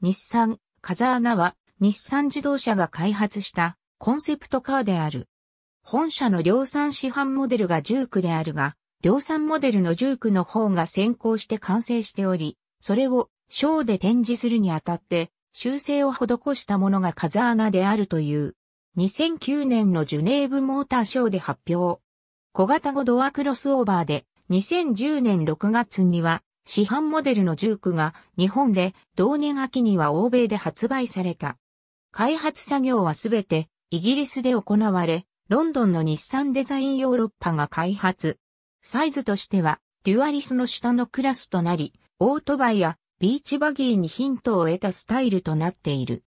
日産、カザーナは日産自動車が開発したコンセプトカーである。本社の量産市販モデルが19であるが、量産モデルの19の方が先行して完成しており、それをショーで展示するにあたって修正を施したものがカザーナであるという。2009年のジュネーブモーターショーで発表。小型後ドアクロスオーバーで2010年6月には市販モデルのジュークが日本で同年秋には欧米で発売された。開発作業はすべてイギリスで行われ、ロンドンの日産デザインヨーロッパが開発。サイズとしてはデュアリスの下のクラスとなり、オートバイやビーチバギーにヒントを得たスタイルとなっている。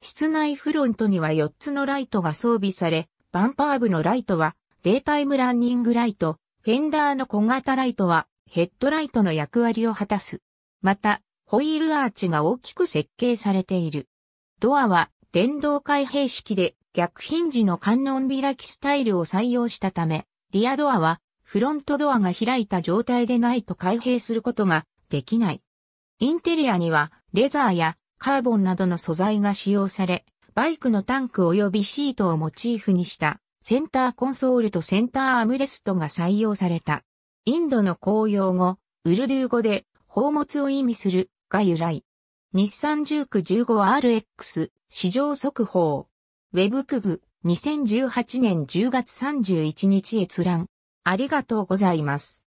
室内フロントには4つのライトが装備され、バンパー部のライトはデータイムランニングライト、フェンダーの小型ライトはヘッドライトの役割を果たす。また、ホイールアーチが大きく設計されている。ドアは電動開閉式で逆ヒンジの観音開きスタイルを採用したため、リアドアはフロントドアが開いた状態でないと開閉することができない。インテリアにはレザーやカーボンなどの素材が使用され、バイクのタンク及びシートをモチーフにしたセンターコンソールとセンターアームレストが採用された。インドの公用語、ウルドゥー語で、宝物を意味する、が由来。日産ジューク 15RX、市場速報。ウェブクグ、2018年10月31日閲覧。ありがとうございます。